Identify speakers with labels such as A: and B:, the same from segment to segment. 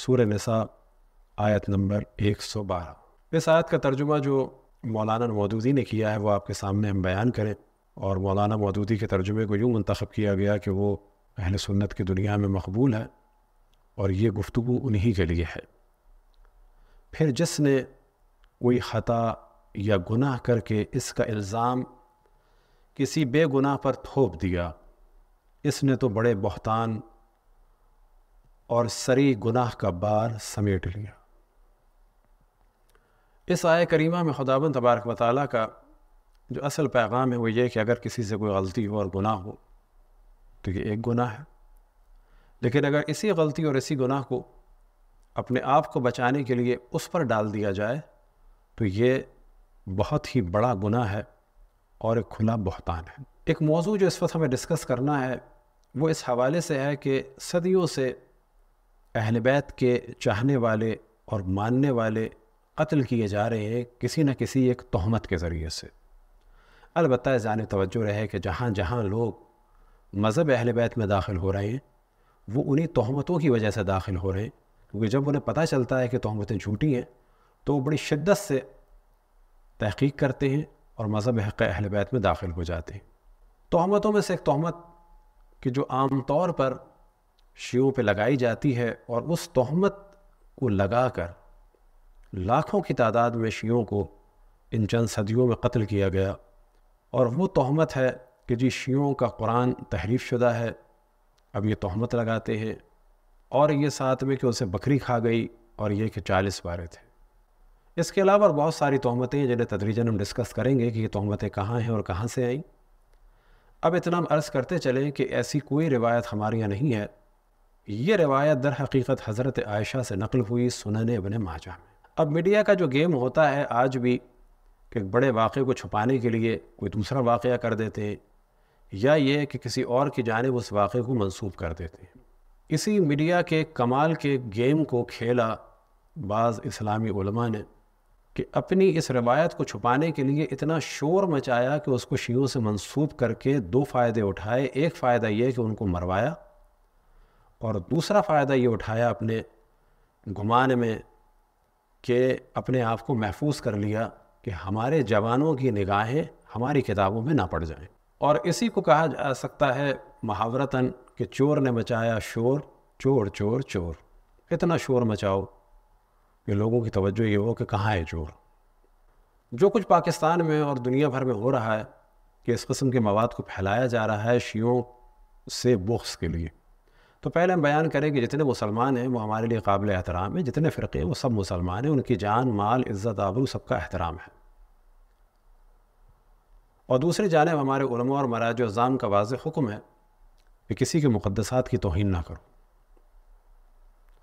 A: सूर नसा आयत नंबर एक सौ बारह इस आयत का तर्जुमा जो मौलाना मौदूदी ने किया है वो आपके सामने हम बयान करें और मौलाना मौदूदी के तर्जुमे को यूँ मंतखब किया गया कि वो अहल सुन्नत की दुनिया में मकबूल है और ये गुफ्तु उन्हीं के लिए है फिर जिसने कोई ख़ता या गुनाह करके इसका इल्ज़ाम किसी बेगुनाह पर थोप दिया इसने तो बड़े बहतान और सरी गुनाह का बार समेट लिया इस आय करीमा में खुदाबंद तबारक वाली का जो असल पैगाम है वो ये कि अगर किसी से कोई गलती हो और गुनाह हो तो ये एक गुनाह है लेकिन अगर इसी गलती और इसी गुनाह को अपने आप को बचाने के लिए उस पर डाल दिया जाए तो ये बहुत ही बड़ा गुनाह है और एक खुला बहतान है एक मौजू जो इस वक्त हमें डिस्कस करना है वो इस हवाले से है कि सदियों से अहल बैत के चाहने वाले और मानने वाले कत्ल किए जा रहे हैं किसी न किसी एक तहमत के ज़रिए से अलबत् जान तवज्जो रहे कि जहाँ जहाँ लोग मज़हब अहल बैत में दाखिल हो रहे हैं वो उन्हीं तहमतों की वजह से दाखिल हो रहे हैं क्योंकि जब उन्हें पता चलता है कि तहमतें झूठी हैं तो वो बड़ी शिद्दत से तहकीक करते हैं और मज़हब हक़ अहल बैत में दाखिल हो जाते हैं तहमतों में से एक तहमत कि जो आम तौर पर शिवों पे लगाई जाती है और उस तहमत को लगाकर लाखों की तादाद में शियों को इन चंद सदियों में कत्ल किया गया और वो तहमत है कि जी शियों का कुरान तहरीफ शुदा है अब ये तहमत लगाते हैं और ये साथ में कि उसे बकरी खा गई और ये कि चालीस बारे थे इसके अलावा बहुत सारी तहमतें हैं जिन्हें तदरीजन हम डिस्कस करेंगे कि ये तहमतें कहाँ हैं और कहाँ से आई अब इतना हम अर्ज़ करते चलें कि ऐसी कोई रिवायत हमारे यहाँ नहीं है ये रवायत दर हकीकत हज़रत आयशा से नकल हुई सुनने अबन माजा में अब मीडिया का जो गेम होता है आज भी कि बड़े वाक़े को छुपाने के लिए कोई दूसरा वाक़ कर देते हैं या ये कि किसी और की जानब उस वाक़े को मनसूब कर देते हैं इसी मीडिया के कमाल के गेम को खेला बाज़ इस्लामी उलमा ने कि अपनी इस रवायत को छुपाने के लिए इतना शोर मचाया कि उसको शीयों से मनसूब करके दो फ़ायदे उठाए एक फ़ायदा ये कि उनको मरवाया और दूसरा फ़ायदा ये उठाया अपने गुमान में कि अपने आप को महफूज कर लिया कि हमारे जवानों की निगाहें हमारी किताबों में ना पड़ जाएं और इसी को कहा जा सकता है महावरतन कि चोर ने मचाया शोर चोर चोर चोर इतना शोर मचाओ कि लोगों की तवज्जो ये हो कि कहाँ है चोर जो कुछ पाकिस्तान में और दुनिया भर में हो रहा है कि इस कस्म के मवाद को फैलाया जा रहा है शियों से बुख्स के लिए तो पहले हम बयान करें कि जितने मुसलमान हैं वो हमारे लिए काबिल एहतराम है जितने फ़िरके वो सब मुसलमान हैं उनकी जान माल इज़्ज़त आबरू सबका एहतराम है और दूसरी जानब हमारे उलमा और मराज अजाम का वाज हुक्म है कि किसी के मुक़दसात की तोहन ना करो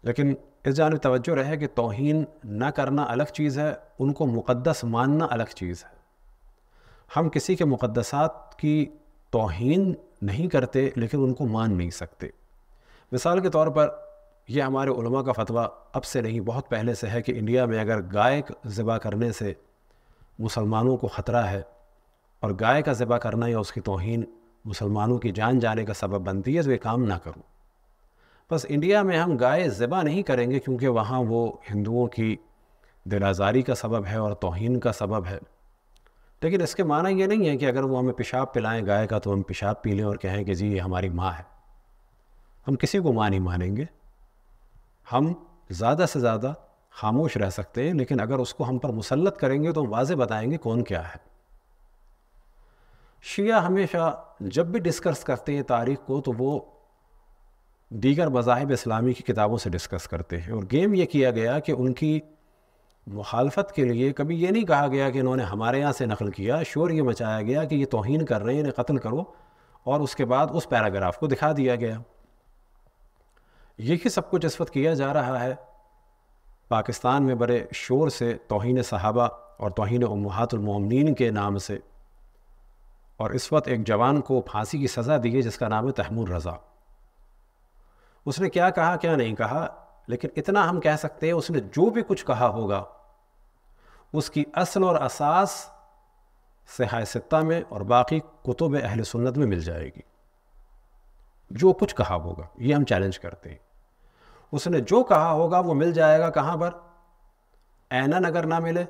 A: लेकिन इस जानब तवज्जो रहे कि तोहन ना करना अलग चीज़ है उनको मुक़दस मानना अलग चीज़ है हम किसी के मुक़दसात की तोहन नहीं करते लेकिन उनको मान नहीं सकते मिसाल के तौर पर यह हमारे उलमा का फतवा अब से नहीं बहुत पहले से है कि इंडिया में अगर गाय ज़िबा करने से मुसलमानों को ख़तरा है और गाय का ज़िबा करना या उसकी तोहन मुसलमानों की जान जाने का सबब बनती है तो ये काम ना करूँ बस इंडिया में हम गाय ज़िबा नहीं करेंगे क्योंकि वहाँ वो हिंदुओं की दिलाजारी का सबब है और तोहन का सबब है लेकिन इसके माना ये नहीं है कि अगर वो हमें पेशाब पिलाएं गाय का तो हम पेशाब पी लें और कहें कि जी ये हमारी माँ है हम किसी को माँ नहीं मानेंगे हम ज़्यादा से ज़्यादा खामोश रह सकते हैं लेकिन अगर उसको हम पर मुसलत करेंगे तो हम वाजे बताएंगे कौन क्या है शिया हमेशा जब भी डिस्कस करते हैं तारीख को तो वो दीगर मज़ाहब इस्लामी की किताबों से डिस्कस करते हैं और गेम ये किया गया कि उनकी मुखालफत के लिए कभी ये नहीं कहा गया कि इन्होंने हमारे यहाँ से नकल किया शोर ये मचाया गया कि ये तोहन कर रहे हैं इन्हें कत्ल करो और उसके बाद उस पैराग्राफ को दिखा दिया गया यही सब कुछ इस वक्त किया जा रहा है पाकिस्तान में बड़े शोर से तोहन सहाबा और तोहन उमहातुलमोमिन के नाम से और इस वक्त एक जवान को फांसी की सज़ा दी है जिसका नाम है तहमूर रज़ा उसने क्या कहा क्या नहीं कहा लेकिन इतना हम कह सकते हैं उसने जो भी कुछ कहा होगा उसकी असल और असास सहाय सत्ता में और बाकी कुतुब अहल सुन्नत में मिल जाएगी जो कुछ कहा होगा ये हम चैलेंज करते हैं उसने जो कहा होगा वो मिल जाएगा कहाँ पर ऐनन अगर ना मिले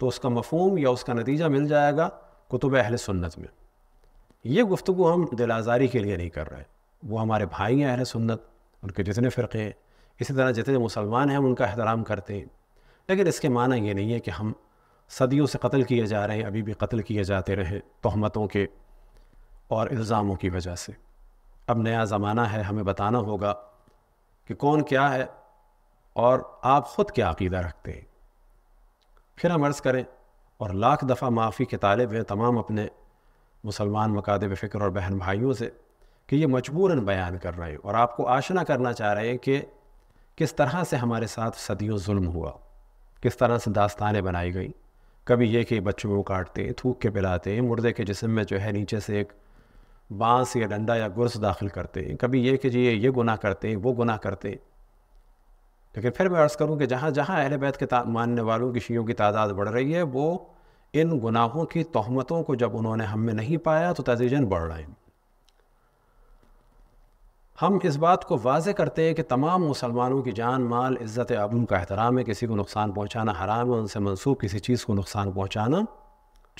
A: तो उसका मफहम या उसका नतीजा मिल जाएगा कुतुब अहल सुन्नत में ये गुफ्तु हम दिल आज़ारी के लिए नहीं कर रहे वो हमारे भाई हैं अहल सुन्नत उनके जितने फ़िरक़े हैं इसी तरह जितने मुसलमान हैं उनका अहतराम करते हैं लेकिन इसके माना ये नहीं है कि हम सदियों से कत्ल किए जा रहे हैं अभी भी कत्ल किए जाते रहे तहमतों के और इल्ज़ामों की वजह से अब नया ज़माना है हमें बताना होगा कि कौन क्या है और आप ख़ुद क्या अकीदा रखते हैं फिर हम अर्ज़ करें और लाख दफ़ा माफ़ी के तालब हैं तमाम अपने मुसलमान मकादब फ़िक्र और बहन भाइयों से कि ये मजबूरन बयान कर रहे हैं और आपको आशना करना चाह रहे हैं कि किस तरह से हमारे साथ सदियों जुल्म हुआ किस तरह से दास्तानें बनाई गई कभी ये कि बच्चों को काटते थूक के पिलाते मुर्दे के जिसम में जो है नीचे से एक बांस या डंडा या गुर्स दाखिल करते हैं कभी ये कि जी ये ये गुनाह करते हैं वो गुनाह करते हैं लेकिन फिर मैं अर्ज़ करूँ कि जहाँ जहाँ अहल बैत के मानने वालों की शीयों की तादाद बढ़ रही है वो इन गुनाहों की तहमतों को जब उन्होंने हम में नहीं पाया तो तजीजन बढ़ रहे हैं हम इस बात को वाज करते हैं कि तमाम मुसलमानों की जान माल इज़्ज़त अबू का एहतराम है किसी को नुकसान पहुँचाना हराम है उनसे मनसूब किसी चीज़ को नुकसान पहुँचाना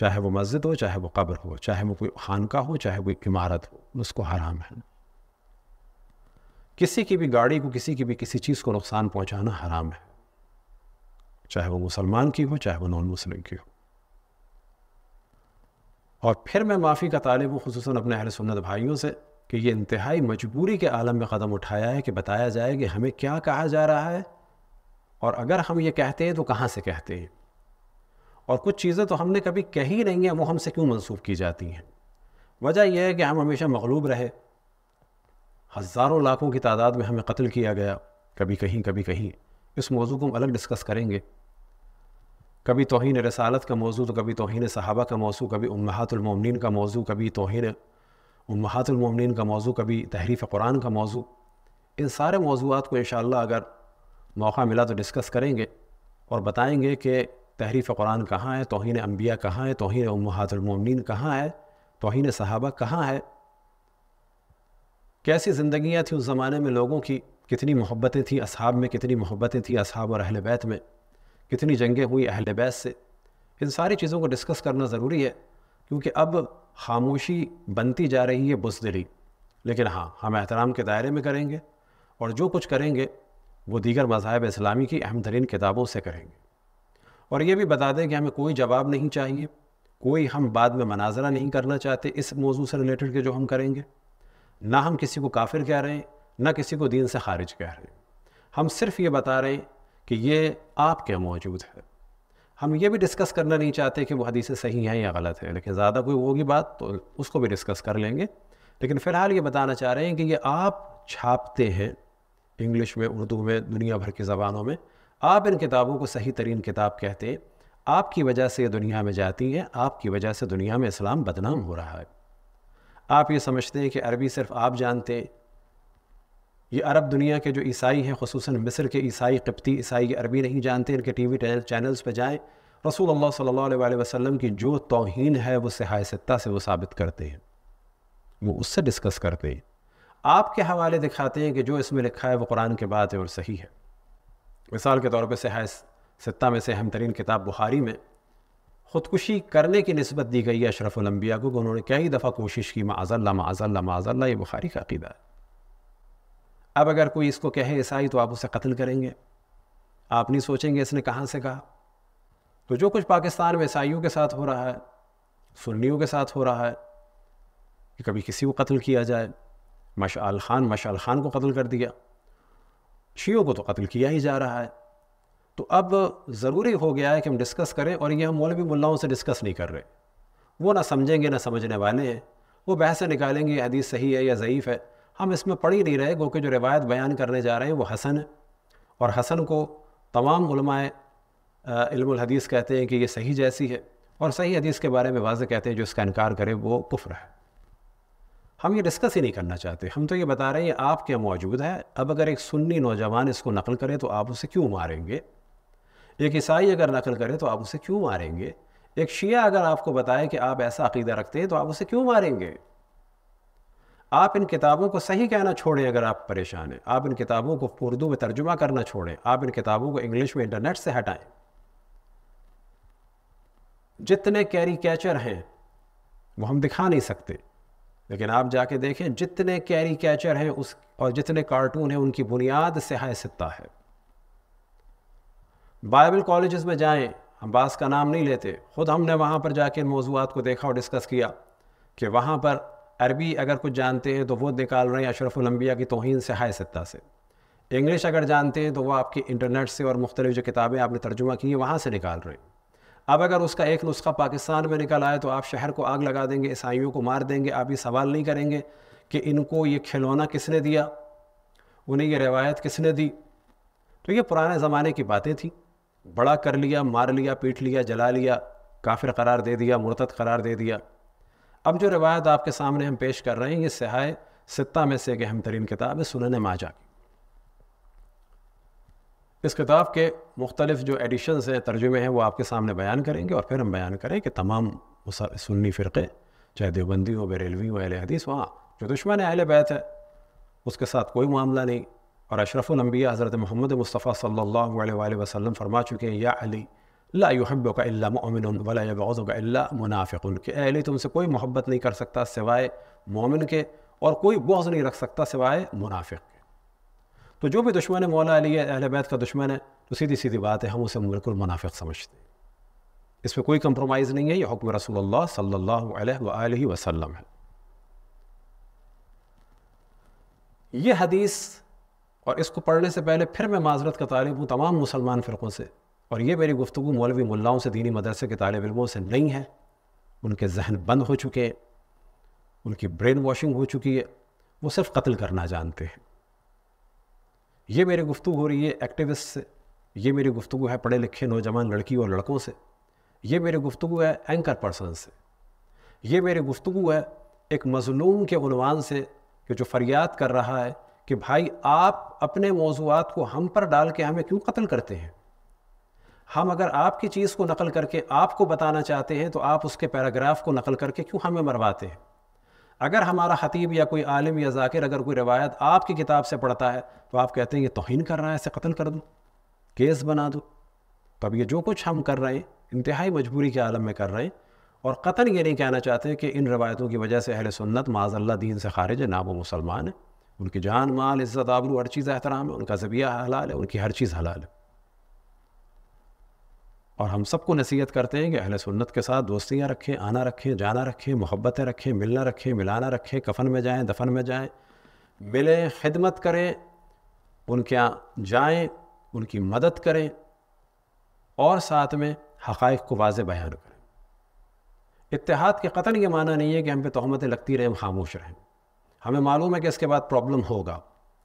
A: चाहे वो मस्जिद हो चाहे वो कब्र हो चाहे वो कोई खानका हो चाहे वो इमारत हो उसको हराम है किसी की भी गाड़ी को किसी की भी किसी चीज़ को नुकसान पहुंचाना हराम है चाहे वो मुसलमान की हो चाहे वो नॉन मुस्लिम की हो और फिर मैं माफ़ी का तालब हूँ खसूस अपने अहल सुन्नत भाइयों से कि ये इंतहाई मजबूरी के आलम में क़दम उठाया है कि बताया जाए कि हमें क्या कहा जा रहा है और अगर हम ये कहते हैं तो कहाँ से कहते हैं और कुछ चीज़ें तो हमने कभी कही नहीं हैं वो हमसे क्यों मंसूब की जाती हैं वजह यह है कि हम हमेशा मगलूब रहे हज़ारों लाखों की तादाद में हमें कत्ल किया गया कभी कहीं कभी कहीं इस मौजू को हम अलग डिस्कस करेंगे कभी तोहन रसालत का मौजू तो कभी तोहन सहाबा का मौजू कभी उमहातुलमोमिन का मौजू कभी तोहन उमहातुलमोमिन का मौजू कभी तहरीफ़ कुरान का मौजू इन सारे मौजूद को इन अगर मौका मिला तो डिस्कस करेंगे और बताएंगे कि तहरीफ कुरान कहाँ है तोहन अम्बिया कहाँ है तोहन उमहातुलमोमिन कहाँ है तोहन सहाबा कहाँ है कैसी ज़िंदियाँ थी उस ज़माने में लोगों की कितनी मोहब्बतें थीं असहाब में कितनी मोहब्बतें थीं असहाब और अहल बैत में कितनी जंगें हुई अहल बैत से इन सारी चीज़ों को डिस्कस करना ज़रूरी है क्योंकि अब खामोशी बनती जा रही है बुजदली लेकिन हाँ हम एहतराम के दायरे में करेंगे और जो कुछ करेंगे वो दीगर मज़ाहब इस्लामी की अहम तरीन किताबों से करेंगे और ये भी बता दें कि हमें कोई जवाब नहीं चाहिए कोई हम बाद में मनाजरा नहीं करना चाहते इस मौजू से रिलेटेड के जो हम करेंगे ना हम किसी को काफिर कह रहे हैं ना किसी को दीन से खारिज कह रहे हैं हम सिर्फ ये बता रहे हैं कि ये आपके मौजूद है हम ये भी डिस्कस करना नहीं चाहते कि वो हदीसें सही हैं या गलत है लेकिन ज़्यादा कोई होगी बात तो उसको भी डिस्कस कर लेंगे लेकिन फ़िलहाल ये बताना चाह रहे हैं कि ये आप छापते हैं इंग्लिश में उर्दू में दुनिया भर की ज़बानों में आप इन किताबों को सही तरीन किताब कहते आपकी वजह से ये दुनिया में जाती है आपकी वजह से दुनिया में इस्लाम बदनाम हो रहा है आप ये समझते हैं कि अरबी सिर्फ आप जानते ये अरब दुनिया के जो ईसाई हैं खसूस मिस्र के ईसाई कप्ती ईसाई अरबी नहीं जानते इनके टी वी चैनल्स पर जाएँ रसूल अल्लाह सल्लल्लाहु अलैहि वसल्लम की जो तोहन है वो सहाय सत्ता से वो साबित करते हैं वो उससे डिस्कस करते हैं आपके हवाले दिखाते हैं कि जो इसमें लिखा है वो कुरान के बाद है और सही है मिसाल के तौर पर सहाय सत्ता में से अहम तरीन किताब बुखारी में ख़ुदकुशी करने की नस्बत दी गई है उलम्बिया को उन्होंने कई दफ़ा कोशिश की माजल्ला माजल्ला माजल्ला ये बुखारी का अकीदा है अब अगर कोई इसको कहे ईसाई तो आप उसे कत्ल करेंगे आप नहीं सोचेंगे इसने कहाँ से कहा तो जो कुछ पाकिस्तान में ईसाइयों के साथ हो रहा है सुन्नियों के साथ हो रहा है कि कभी किसी को कत्ल किया जाए मशाल ख़ान मशाल ख़ान को कत्ल कर दिया शीयों को तो कत्ल किया ही जा रहा है तो अब ज़रूरी हो गया है कि हम डिस्कस करें और ये हम मौलवी मुलाओं से डिस्कस नहीं कर रहे वो ना समझेंगे ना समझने वाले हैं वो बहसें निकालेंगे हदीस सही है या ज़यीफ़ है हम इसमें पढ़ ही नहीं रहे क्योंकि जो रिवायत बयान करने जा रहे हैं वो हसन है और हसन को तमाम इल्मल हदीस कहते हैं कि ये सही जैसी है और सही हदीस के बारे में वाज कहते हैं जो इसका इनकार करे वो कुफ्र है हम ये डिस्कस ही नहीं करना चाहते हम तो ये बता रहे हैं आप क्या मौजूद है अब अगर एक सुन्नी नौजवान इसको नकल करे तो आप उसे क्यों मारेंगे एक ईसाई अगर नकल करे तो आप उसे क्यों मारेंगे एक शिया अगर आपको बताए कि आप ऐसा अकीदा रखते हैं तो आप उसे क्यों मारेंगे आप इन किताबों को सही कहना छोड़ें अगर आप परेशान हैं आप इन किताबों को उर्दू में तर्जुमा करना छोड़ें आप इन किताबों को इंग्लिश में इंटरनेट से हटाएं जितने कैरी कैचर हैं वो हम दिखा नहीं सकते लेकिन आप जाके देखें जितने कैरी कैचर हैं उस और जितने कार्टून हैं उनकी बुनियाद सिहाय सत्ता है बाइबल कॉलेज़ में जाएं हम बास का नाम नहीं लेते ख़ुद हमने वहाँ पर जाके इन मौजूद को देखा और डिस्कस किया कि वहाँ पर अरबी अगर कुछ जानते हैं तो वो निकाल रहे हैं अशरफुलम्बिया की तोहन से हाय सत्ता से इंग्लिश अगर जानते हैं तो वो आपके इंटरनेट से और मुख्तलिफ जो किताबें आपने तर्जुमा की हैं वहाँ से निकाल रहे हैं अब अगर उसका एक नुस्खा पाकिस्तान में निकल आए तो आप शहर को आग लगा देंगे ईसाइयों को मार देंगे आप ये सवाल नहीं करेंगे कि इनको ये खिलौना किसने दिया उन्हें ये रिवायत किसने दी तो ये पुराने ज़माने की बातें थी बड़ा कर लिया मार लिया पीट लिया जला लिया काफिर करार दे दिया मुरतद करार दे दिया अब जो रिवायत आपके सामने हम पेश कर रहे हैं ये सहाय सत्ता में से एक अहम तरीन किताब है सुनने माजा की इस किताब के मुख्तलिफ जो एडिशन्स हैं तर्जुमे हैं वो आपके सामने बयान करेंगे और फिर हम बयान करें कि तमाम सुन्नी फ़िरक़े चाहे देवबंदी हो बरेलवी हो अहल हदीस वहाँ जो दुश्मन अहल बैत है उसके साथ कोई मामला नहीं और अशरफुलम्बिया हज़रत मोहम्मद मुस्तफ़ा सल्ला वसम फरमा चुके हैं या अली लाब का मोमिन वलाउज़ का मुनाफ़िक के अहली तुमसे कोई मोहब्बत नहीं कर सकता सिवाय मोमिन के और कोई बोझ नहीं रख सकता सिवाय मुनाफिक के तो जो भी दुश्मन है मौला अली अहल बैत का दुश्मन है तो सीधी सीधी बात है हम उसे बिल्कुल मुनाफिक समझते हैं इस पर कोई कम्प्रोमाइज़ नहीं है यह हुक्म रसोल्ला सल्ला वसम है ये हदीस और इसको पढ़ने से पहले फिर मैं माजरत का तालब हूँ तमाम मुसलमान फ़िरक़ों से और ये मेरी गुफ्तु मौलवी मुल्लाओं से दीनी मदरसे के तालब इलमों से नहीं है उनके जहन बंद हो चुके हैं उनकी ब्रेन वॉशिंग हो चुकी है वो सिर्फ़ कत्ल करना जानते हैं ये मेरी गुफ्तु हो रही है एक्टिविस्ट से ये मेरी गुफ्तु है पढ़े लिखे नौजवान लड़की और लड़कों से ये मेरी गुफ्तु है एंकर पर्सन से ये मेरी गुफ्तु है एक मजलूम के गुनवान से कि जो फरियाद कर रहा है कि भाई आप अपने मौजूद को हम पर डाल के हमें क्यों कत्ल करते हैं हम अगर आपकी चीज़ को नकल करके आपको बताना चाहते हैं तो आप उसके पैराग्राफ को नकल करके क्यों हमें मरवाते हैं अगर हमारा खतीब या कोई आलिम या जाकिर अगर कोई रवायत आपकी किताब से पढ़ता है तो आप कहते हैं ये तोहन कर रहा है इसे कत्ल कर दो केस बना दो तो अब ये जो कुछ हम कर रहे हैं इंतहाई मजबूरी के आलम में कर रहे हैं और कतल ये नहीं कहना चाहते कि इन रवायतों की वजह से अहल सुन्नत माजल्ला दीन से खारिज है ना वो मुसलमान है उनकी जान माल इज़्ज़त आबरू हर चीज़ एहतराम है उनका ज़बिया हलाल है उनकी हर चीज़ हलाल है और हम सबको नसीहत करते हैं कि अहल सुन्नत के साथ दोस्तियाँ रखें आना रखें जाना रखें मोहब्बतें रखें मिलना रखें मिलाना रखें कफन में जाएँ दफन में जाएँ मिलें खिदमत करें उनके यहाँ जाएँ उनकी मदद करें और साथ में हक़ को वाज बयान करें इतिहाद के कतन ये माना नहीं है कि हम पे तहमतें लगती रहें हम खामोश रहें हमें मालूम है कि इसके बाद प्रॉब्लम होगा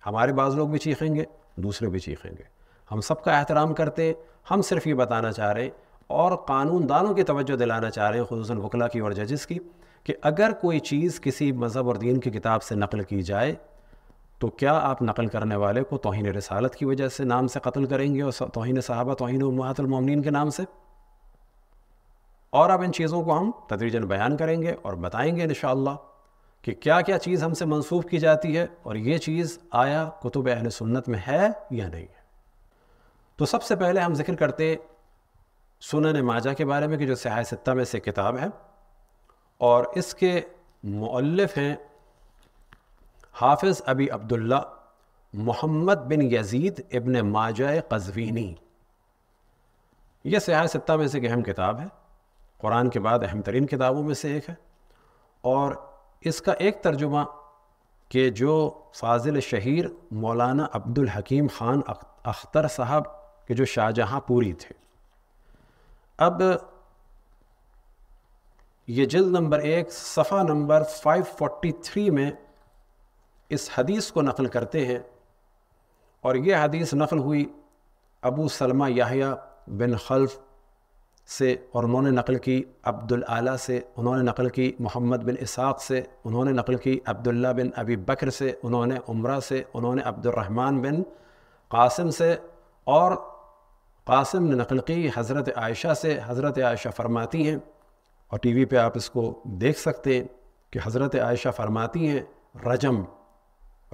A: हमारे बाज़ लोग भी चीखेंगे दूसरे भी चीखेंगे हम सबका एहतराम करते हैं हम सिर्फ ये बताना चाह रहे हैं और कानून दानों की तवज्जो दिलाना चाह रहे हैं खसूस वकला की और जजेस की कि अगर कोई चीज़ किसी मज़हब और दीन की किताब से नकल की जाए तो क्या आप नकल करने वाले को तोहन रसालत की वजह से नाम से कत्ल करेंगे और तोहन साहबा तोहन उमतुलमिन के नाम से और अब इन चीज़ों को हम तदरीजन बयान करेंगे और बताएंगे इन कि क्या क्या चीज़ हमसे मनसूब की जाती है और ये चीज़ आया कुतुब अहल सुन्नत में है या नहीं तो सबसे पहले हम जिक्र करते हैं सुनन माजा के बारे में कि जो सहाय सत्ता में से किताब है और इसके मौलफ़ हैं Hafiz Abi Abdullah Muhammad bin Yazid Ibn Majah Qazwini यह सियाह सत्ता में से एक अहम किताब है कुरान के बाद अहम तरीन किताबों में से एक है और इसका एक तर्जुमा के जो फाजिल शहीर मौलाना अब्दुल हकीम ख़ान अख्तर साहब कि जो पूरी थे अब ये जल्द नंबर एक सफ़ा नंबर 543 में इस हदीस को नकल करते हैं और ये हदीस नकल हुई अबू सलमा याहिया बिन खल्फ से और उन्होंने नकल की अब्दुल आला से उन्होंने नकल की मोहम्मद बिन इसाक से उन्होंने नकल की अब्दुल्ला बिन अबी बकर से उन्होंने उम्र से उन्होंने अब्दुलरहमान बिन कासिम से और कासिम ने नकल की हज़रत आयशा से हज़रत आयशा फरमाती हैं और टी वी पर आप इसको देख सकते हैं कि हज़रत आयशा फरमाती हैं रजम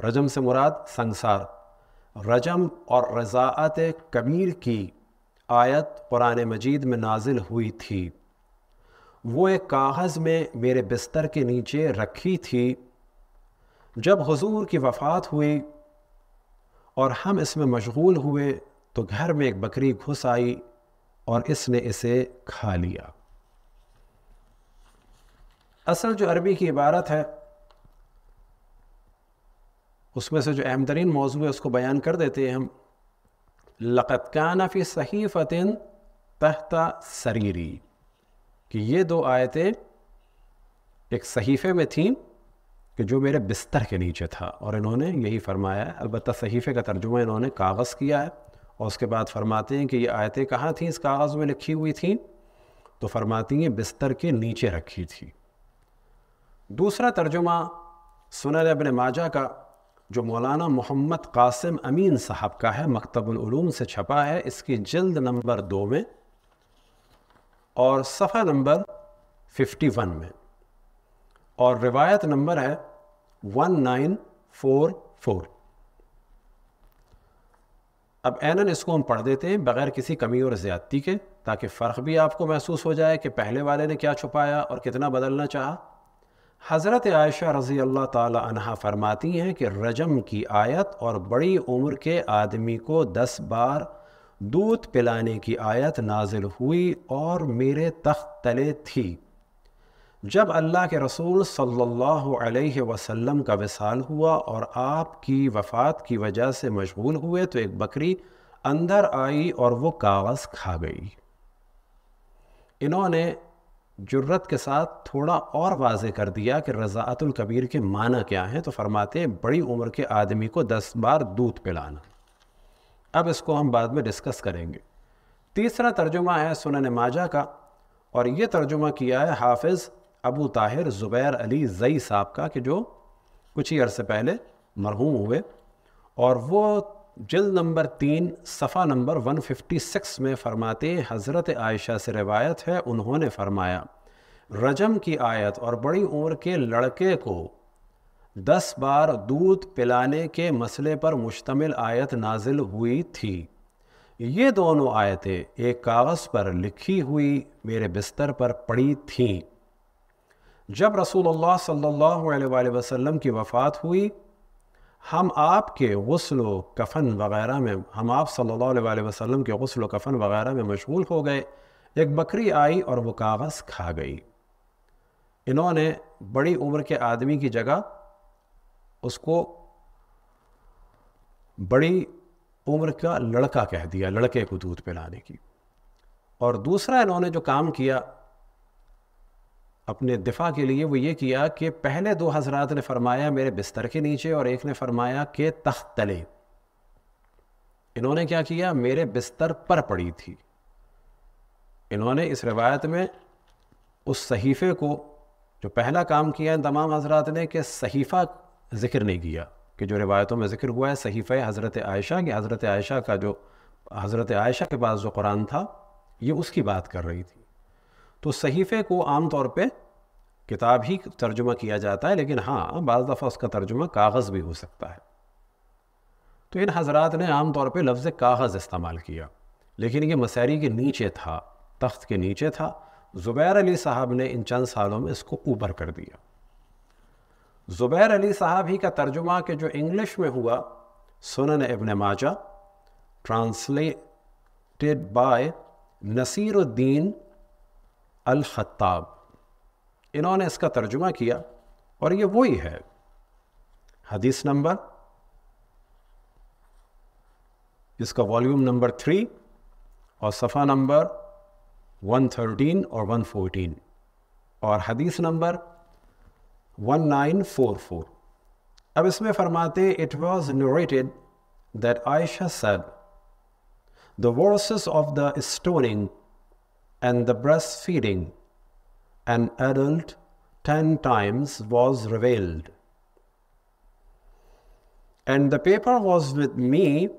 A: रजम से मुराद संसार रजम और रज़ात कबीर की आयत कुरान मजीद में नाजिल हुई थी वो एक कागज़ में मेरे बिस्तर के नीचे रखी थी जब हुजूर की वफ़ात हुई और हम इसमें मशगूल हुए तो घर में एक बकरी घुस आई और इसने इसे खा लिया असल जो अरबी की इबारत है उसमें से जो अहम तरीन मौजू है उसको बयान कर देते हैं हम लकत फ़ी सही फ़तिन तहता सरीरी कि ये दो आयतें एक सहीफ़े में थीं कि जो मेरे बिस्तर के नीचे था और इन्होंने यही फरमाया है अलबत् सहीफ़े का तर्जुमा इन्होंने कागज़ किया है और उसके बाद फरमाते हैं कि ये आयतें कहाँ थीं इस कागज़ में लिखी हुई थी तो फरमाती हैं बिस्तर के नीचे रखी थी दूसरा तर्जुमा सुनर अबन माजा का जो मौलाना मोहम्मद कासिम अमीन साहब का है मकतबलूम से छपा है इसकी जल्द नंबर दो में और सफ़ा नंबर फिफ्टी वन में और रिवायत नंबर है वन नाइन फोर फोर अब एनन इसको हम पढ़ देते हैं बगैर किसी कमी और ज़्यादती के ताकि फ़र्क भी आपको महसूस हो जाए कि पहले वाले ने क्या छुपाया और कितना बदलना चाहा हज़रत आयशा रज़ी अल्लाह ताली फरमाती हैं कि रजम की आयत और बड़ी उम्र के आदमी को दस बार दूध पिलाने की आयत नाजिल हुई और मेरे तख्त तले थी जब अल्लाह के रसूल सल्लल्लाहु अलैहि वसल्लम का विसाल हुआ और आपकी वफ़ात की वजह से मशगूल हुए तो एक बकरी अंदर आई और वो कागज़ खा गई इन्होंने जुर्रत के साथ थोड़ा और वाज कर दिया कि रज़ातुल कबीर के माना क्या है तो फरमाते हैं बड़ी उम्र के आदमी को दस बार दूध पिलाना अब इसको हम बाद में डिस्कस करेंगे तीसरा तर्जुमा है सुनन माजा का और ये तर्जुमा किया है हाफिज़ अबू ताहिर ज़ुबैर अली जई साहब का कि जो कुछ ही अरसे पहले मरहूम हुए और वो जल्द नंबर तीन सफ़ा नंबर 156 में फरमाते हज़रत आयशा से रिवायत है उन्होंने फरमाया रजम की आयत और बड़ी उम्र के लड़के को दस बार दूध पिलाने के मसले पर मुश्तमिल आयत नाजिल हुई थी ये दोनों आयतें एक कागज़ पर लिखी हुई मेरे बिस्तर पर पड़ी थीं जब रसूलुल्लाह सल्लल्लाहु अलैहि वसल्लम की वफ़ात हुई हम आपके गसल कफ़न वगैरह में हम आप सल्लल्लाहु अलैहि वसल्लम के गसल कफ़न वगैरह में मशगूल हो गए एक बकरी आई और वो कागज़ खा गई इन्होंने बड़ी उम्र के आदमी की जगह उसको बड़ी उम्र का लड़का कह दिया लड़के को दूध पिलाने की और दूसरा इन्होंने जो काम किया अपने दिफा के लिए वो ये किया कि पहले दो हजरात ने फरमाया मेरे बिस्तर के नीचे और एक ने फरमाया कि तख्त तले इन्होंने क्या किया मेरे बिस्तर पर पड़ी थी इन्होंने इस रिवायत में उस सहीफ़े को जो पहला काम किया इन तमाम हजरात ने कि सहीफ़ा ज़िक्र नहीं किया कि जो रिवायतों में ज़िक्र हुआ है सहीफ़ हज़रत आयशा कि हज़रत आयशा का जो हज़रत आयशा के पास जो कुरान था ये उसकी बात कर रही थी तो सहीफ़े को आम तौर पर किताब ही तर्जुमा किया जाता है लेकिन हाँ बज़ दफ़ा उसका तर्जुमा कागज़ भी हो सकता है तो इन हजरात ने आम तौर पर लफ्ज़ कागज़ इस्तेमाल किया लेकिन ये मसैरी के नीचे था तख्त के नीचे था ज़ुबैर अली साहब ने इन चंद सालों में इसको ऊपर कर दिया ज़ुबैर अली साहब ही का तर्जुमा के जो इंग्लिश में हुआ Sunan Ibn Majah translated by Nasiruddin al-Khattab इन्होंने इसका तर्जुमा किया और ये वही है हदीस नंबर इसका वॉल्यूम नंबर थ्री और सफ़ा नंबर 113 और 114 और हदीस नंबर 1944 अब इसमें फरमाते it was narrated that Aisha said the verses of the stoning and the breastfeeding, an adult ten times was revealed. And the paper was with me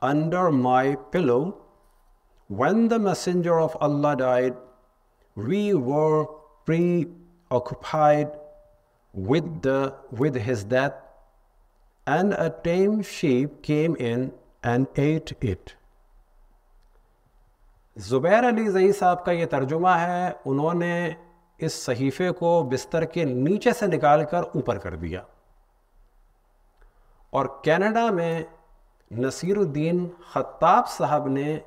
A: under my pillow. When the Messenger of Allah died, we were preoccupied with, the, with his death, and a tame sheep came in and ate it. Zubair Ali Zai साहब का ये तर्जुमा है उन्होंने इस सहीफ़े को बिस्तर के नीचे से निकाल कर ऊपर कर दिया और कनाडा में नसीरुद्दीन खत्ताब साहब ने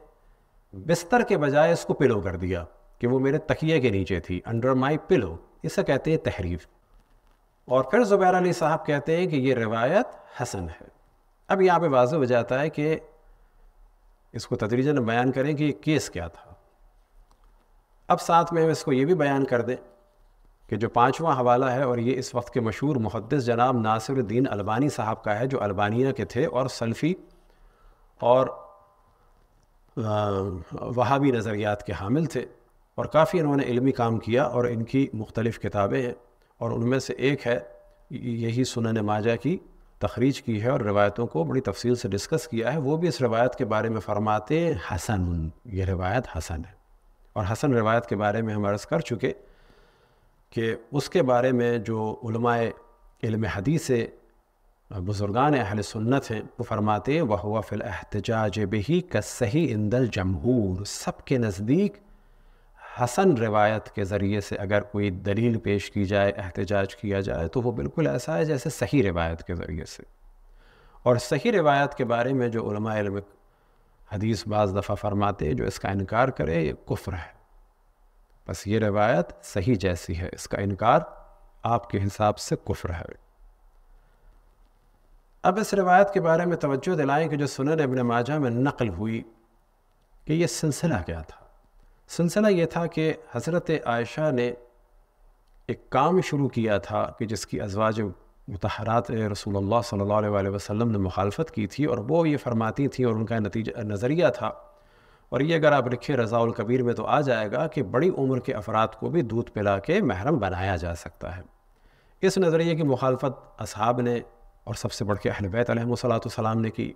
A: बिस्तर के बजाय इसको पिलो कर दिया कि वो मेरे तकिए के नीचे थी अंडर माई पिलो इसे कहते हैं तहरीफ और फिर ज़ुबैर अली साहब कहते हैं कि ये रिवायत हसन है अब यहाँ पे वाज हो जाता है कि इसको तदरीजन बयान करें कि केस क्या था अब साथ में हम इसको ये भी बयान कर दें कि जो पांचवा हवाला है और ये इस वक्त के मशहूर मुहदस जनाब नासिरुद्दीन अलबानी साहब का है जो अलबानिया के थे और सल्फ़ी और वहावी नज़रियात के हामिल थे और काफ़ी इन्होंने इलमी काम किया और इनकी मुख्तलिफ़ किताबें हैं और उनमें से एक है यही सुनने माजा की तखरीज की है और रवायतों को बड़ी तफसील से डिस्कस किया है वो भी इस रवायत के बारे में फरमाते हसन ये रवायत हसन है और हसन रवायत के बारे में हम अर्ज़ कर चुके कि उसके बारे में जो इल्म हदीस बुज़ुर्गान अहल सुन्नत हैं वो फरमाते वह फिल एहतजाज बही सही इंदल जमहूर सब के नज़दीक हसन रिवायत के ज़रिए से अगर कोई दलील पेश की जाए एहतजाज किया जाए तो वो बिल्कुल ऐसा है जैसे सही रिवायत के ज़रिए से और सही रिवायत के बारे में जो हदीस बाज़ दफ़ा फरमाते जो इसका इनकार करे ये कुफ्र है बस ये रिवायत सही जैसी है इसका इनकार आपके हिसाब से कुफ्र है अब इस रिवायत के बारे में तवज्जो दिलाएं कि जो सुनन इबन माजा में नकल हुई कि ये सिलसिला क्या था सिलसिला ये था कि हज़रत आयशा ने एक काम शुरू किया था कि जिसकी अजवाज मतहरात रसूल सल्ला वसम ने मुखालफत की थी और वो ये फरमाती थी और उनका नतीजा नज़रिया था और ये अगर आप लिखे रज़ाउल कबीर में तो आ जाएगा कि बड़ी उम्र के अफराद को भी दूध पिला के महरम बनाया जा सकता है इस नज़रिए की मुखालफत असहाब ने और सबसे बढ़ के अहलबैत सलाम ने की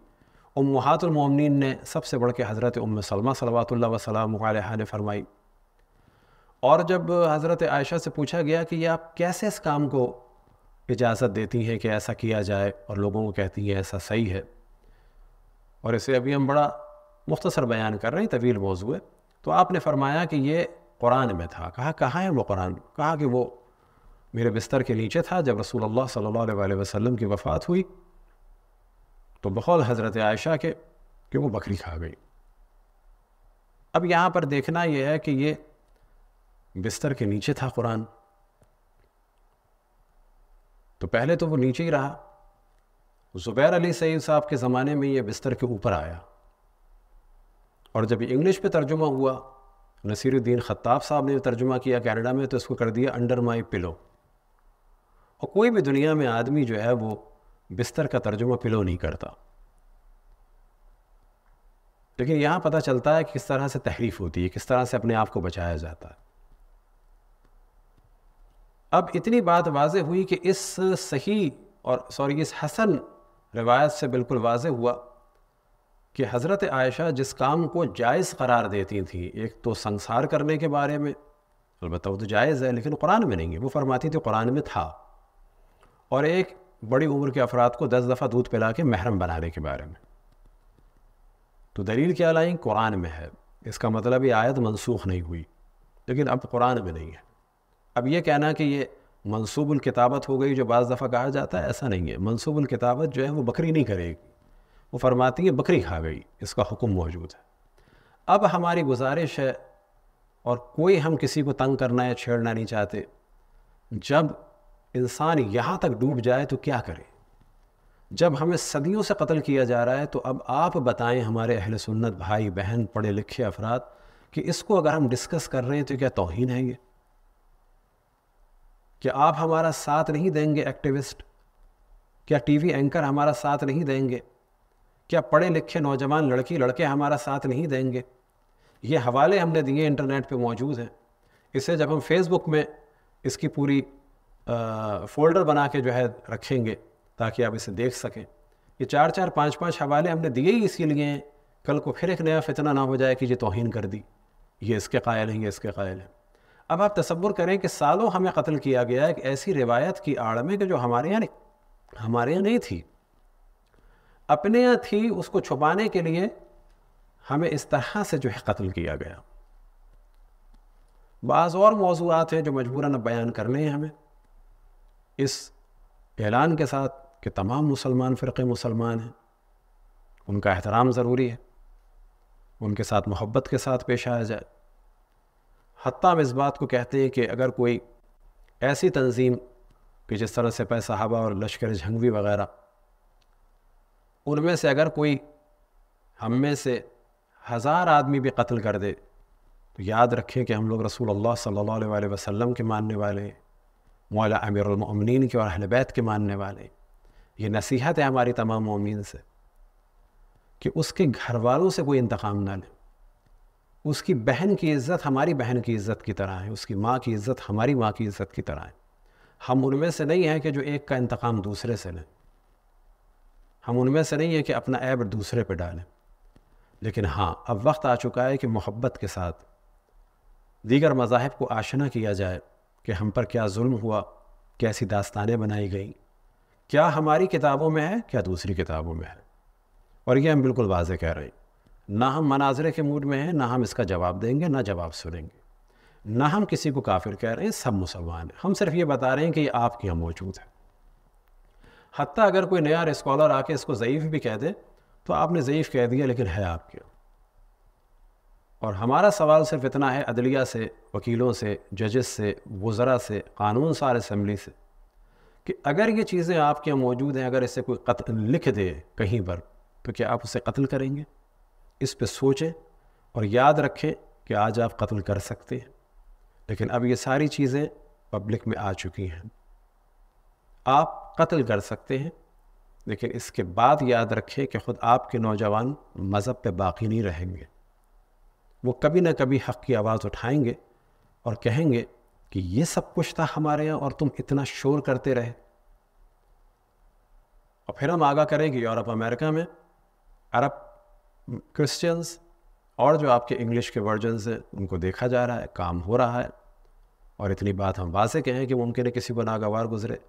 A: उमहातुलमिन ने सबसे बढ़ के हज़रत उम सलमा सलवा वसलम ने फरमाई और जब हज़रत आयशा से पूछा गया कि आप कैसे इस काम को इजाज़त देती हैं कि ऐसा किया जाए और लोगों को कहती हैं ऐसा सही है और इसे अभी हम बड़ा मुख्तसर बयान कर रहे हैं तवील मौजू है तो आपने फरमाया कि ये कुरान में था कहा कहाँ है वो कुरान कहा कि वो मेरे बिस्तर के नीचे था जब रसूल सल्ला सल्लल्लाहु वसल्लम की वफ़ात हुई तो बकौल हज़रत आयशा के कि वो बकरी खा गई अब यहाँ पर देखना यह है कि ये बिस्तर के नीचे था कुरान तो पहले तो वो नीचे ही रहा ज़ुबैर अली सईद साहब के ज़माने में ये बिस्तर के ऊपर आया और जब इंग्लिश पे तर्जुमा हुआ नसीरुद्दीन खत्ताब साहब ने तर्जुमा किया कैनेडा में तो इसको कर दिया अंडर माई पिलो और कोई भी दुनिया में आदमी जो है वो बिस्तर का तर्जुमा पिलो नहीं करता लेकिन यहाँ पता चलता है कि किस तरह से तहरीफ होती है किस तरह से अपने आप को बचाया जाता है अब इतनी बात वाज हुई कि इस सही और सॉरी इस हसन रिवायत से बिल्कुल वाज हुआ कि हज़रत आयशा जिस काम को जायज़ करार देती थी एक तो संसार करने के बारे में अलबत्त वो तो जायज़ है लेकिन कुरान में नहीं है वो फरमाती थी कुरान में था और एक बड़ी उम्र के अफराद को दस दफ़ा दूध पिला के महरम बनाने के बारे में तो दलील क्या लाई कुरान में है इसका मतलब ये आयत मनसूख नहीं हुई लेकिन अब कुरान में नहीं है अब ये कहना कि ये मनसूबुल किताबत हो गई जो बज़ दफ़ा कहा जाता है ऐसा नहीं है मनसूबुल किताबत जो है वो बकरी नहीं करेगी वो फरमाती है बकरी खा गई इसका हुक्म मौजूद है अब हमारी गुजारिश है और कोई हम किसी को तंग करना या छेड़ना नहीं चाहते जब इंसान यहाँ तक डूब जाए तो क्या करे जब हमें सदियों से कत्ल किया जा रहा है तो अब आप बताएं हमारे अहल सुन्नत भाई बहन पढ़े लिखे अफराद कि इसको अगर हम डिस्कस कर रहे हैं तो क्या तोहन है ये क्या आप हमारा साथ नहीं देंगे एक्टिविस्ट क्या टीवी एंकर हमारा साथ नहीं देंगे क्या पढ़े लिखे नौजवान लड़की लड़के हमारा साथ नहीं देंगे ये हवाले हमने दिए इंटरनेट पे मौजूद हैं इसे जब हम फेसबुक में इसकी पूरी फ़ोल्डर बना के जो है रखेंगे ताकि आप इसे देख सकें ये चार चार पाँच पाँच हवाले हमने दिए ही इसी लिए कल को फिर एक नया फितना ना हो जाए कि ये तोहन कर दी ये इसके कायल हैं ये इसके कायल हैं अब आप तस्वुर करें कि सालों हमें कत्ल किया गया एक ऐसी रिवायत की आड़ में कि जो हमारे यहाँ हमारे यहाँ नहीं थी अपने यहाँ थी उसको छुपाने के लिए हमें इस तरह से जो है कत्ल किया गया बाज़ और मौजूद हैं जो मजबूरन बयान करने हैं हमें इस ऐलान के साथ कि तमाम मुसलमान फ़िरक़े मुसलमान हैं उनका एहतराम ज़रूरी है उनके साथ मोहब्बत के साथ पेश आया जाए हती हम इस बात को कहते हैं कि अगर कोई ऐसी तंजीम कि जिस तरह से पैसा हवा और लश्कर झंगवी वगैरह उनमें से अगर कोई हम में से हज़ार आदमी भी कत्ल कर दे तो याद रखें कि हम लोग रसूल अल्लाह सल्लल्लाहु अलैहि वसल्लम के मानने वाले हैं मौला उमिन के और अहलबैत के मानने वाले ये नसीहत है हमारी तमाम ममिन से कि उसके घर वालों से कोई इंतकाम ना लें उसकी बहन की इज़्ज़त हमारी बहन की इज़्ज़त की तरह है उसकी माँ की इज़्ज़त हमारी माँ की इज़्ज़त की तरह है हम उनमें से नहीं हैं कि जो एक का इंतकाम दूसरे से लें हम उनमें से नहीं है कि अपना ऐब दूसरे पर डालें लेकिन हाँ अब वक्त आ चुका है कि मोहब्बत के साथ दीगर मज़ाहब को आशना किया जाए कि हम पर क्या जुल्म हुआ कैसी दास्तानें बनाई गई क्या हमारी किताबों में है क्या दूसरी किताबों में है और ये हम बिल्कुल वाज़ कह रहे हैं ना हम मनाजरे के मूड में हैं ना हम इसका जवाब देंगे ना जवाब सुनेंगे ना हम किसी को काफिर कह रहे हैं सब मुसलमान हैं हम सिर्फ ये बता रहे हैं कि ये आपके यहाँ मौजूद है हती अगर कोई नया स्कॉलर आके इसको ज़यीफ़ भी कह दे तो आपने ज़यीफ़ कह दिया लेकिन है आपके और हमारा सवाल सिर्फ इतना है अदलिया से वकीलों से जजेस से वज़रा से कानून सार असम्बली से कि अगर ये चीज़ें आपके यहाँ मौजूद हैं अगर इसे कोई कत्ल लिख दे कहीं पर तो क्या आप उसे कत्ल करेंगे इस पर सोचें और याद रखें कि आज आप कत्ल कर सकते हैं लेकिन अब ये सारी चीज़ें पब्लिक में आ चुकी हैं आप कत्ल कर सकते हैं लेकिन इसके बाद याद रखें कि ख़ुद आपके नौजवान मज़हब पे बाकी नहीं रहेंगे वो कभी ना कभी हक़ की आवाज़ उठाएंगे और कहेंगे कि ये सब कुछ था हमारे यहाँ और तुम इतना शोर करते रहे और फिर हम आगा करें कि यूरोप अमेरिका में अरब क्रिश्चियंस और जो आपके इंग्लिश के वर्जन हैं उनको देखा जा रहा है काम हो रहा है और इतनी बात हम वाजे कहें कि मुमकिन है किसी को नागवार गुजरे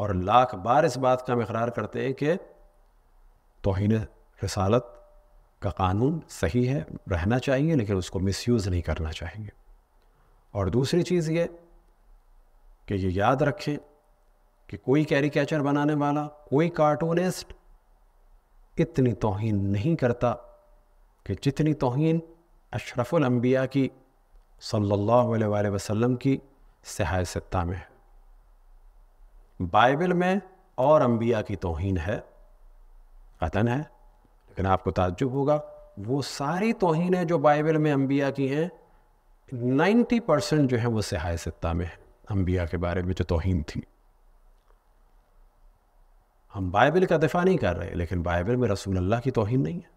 A: और लाख बार इस बात का हम इकरार करते हैं कि तोहन रसालत का कानून सही है रहना चाहिए लेकिन उसको मिसयूज़ नहीं करना चाहिए और दूसरी चीज़ ये कि ये याद रखें कि कोई कैरिकेचर बनाने वाला कोई कार्टूनिस्ट इतनी तोहन नहीं करता कि जितनी तोहन अशरफुलंबिया की सल्ला वसलम की सहाय सत्ता में है बाइबल में और अम्बिया की तोहन है कतन है लेकिन आपको ताज्जुब होगा वो सारी तोहिने जो बाइबल में अम्बिया की हैं नाइन्टी परसेंट जो है वो सिहाय सत्ता में है अम्बिया के बारे में जो तोहन थी हम बाइबल का दफा नहीं कर रहे लेकिन बाइबल में रसूल अल्लाह की तोहन नहीं है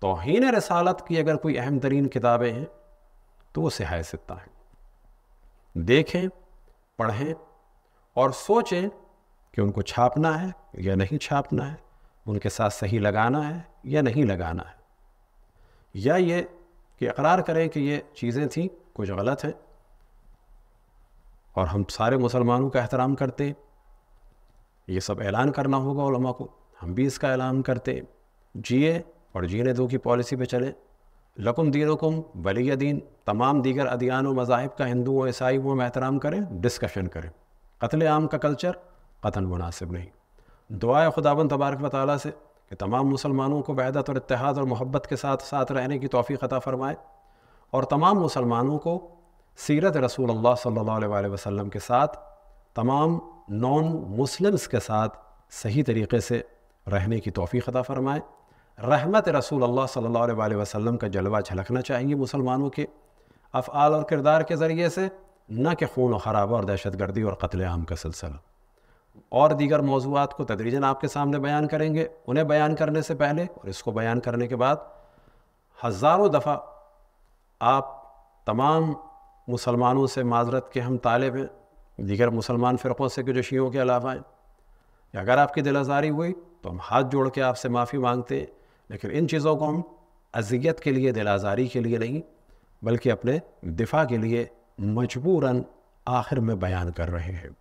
A: तोहन रसालत की अगर कोई अहम तरीन किताबें हैं तो वो सिहाय सत्ता है देखें पढ़ें और सोचें कि उनको छापना है या नहीं छापना है उनके साथ सही लगाना है या नहीं लगाना है या ये कि इकरार करें कि ये चीज़ें थी कुछ गलत हैं और हम सारे मुसलमानों का एहतराम करते ये सब ऐलान करना होगा उलमा को हम भी इसका ऐलान करते जिए और जीने दो की पॉलिसी पे चलें लकुम दीनकुम वली दीन तमाम दीगर अदियान व मज़ाहब का हिंदू व ईसाई वो हम एहतराम करें डिस्कशन करें कत्ल आम का कल्चर कतन मुनासिब नहीं दुआ खुदाबन तबारक वाली से कि तमाम मुसलमानों को वहदत और इतिहाद और मोहब्बत के साथ साथ रहने की तोफ़ी अता फ़रमाए और तमाम मुसलमानों को सीरत रसूल अल्लाह सल्लल्लाहु के साथ तमाम नॉन मुस्लिम्स के साथ सही तरीके से रहने की तोफ़ी अता फ़रमाए रहमत रसूल अल्लाह सल्लल्लाहु वसल्लम का जलवा झलकना चाहेंगी मुसलमानों के अफ़ाल और किरदार के ज़रिए से न कि खून व खराबा और दहशत गर्दी और कत्ल आम का सिलसिला और दीगर मौजूद को तदरीजन आपके सामने बयान करेंगे उन्हें बयान करने से पहले और इसको बयान करने के बाद हज़ारों दफ़ा आप तमाम मुसलमानों से माजरत के हम तालब हैं दीगर मुसलमान फ़िरक़ों से कि जो शीयों के अलावा हैं अगर आपकी दिल आज़ारी हुई तो हम हाथ जोड़ के आपसे माफ़ी मांगते हैं लेकिन इन चीज़ों को हम अजियत के लिए दिल आज़ारी के लिए नहीं बल्कि अपने दिफा के लिए मजबूरन आखिर में बयान कर रहे हैं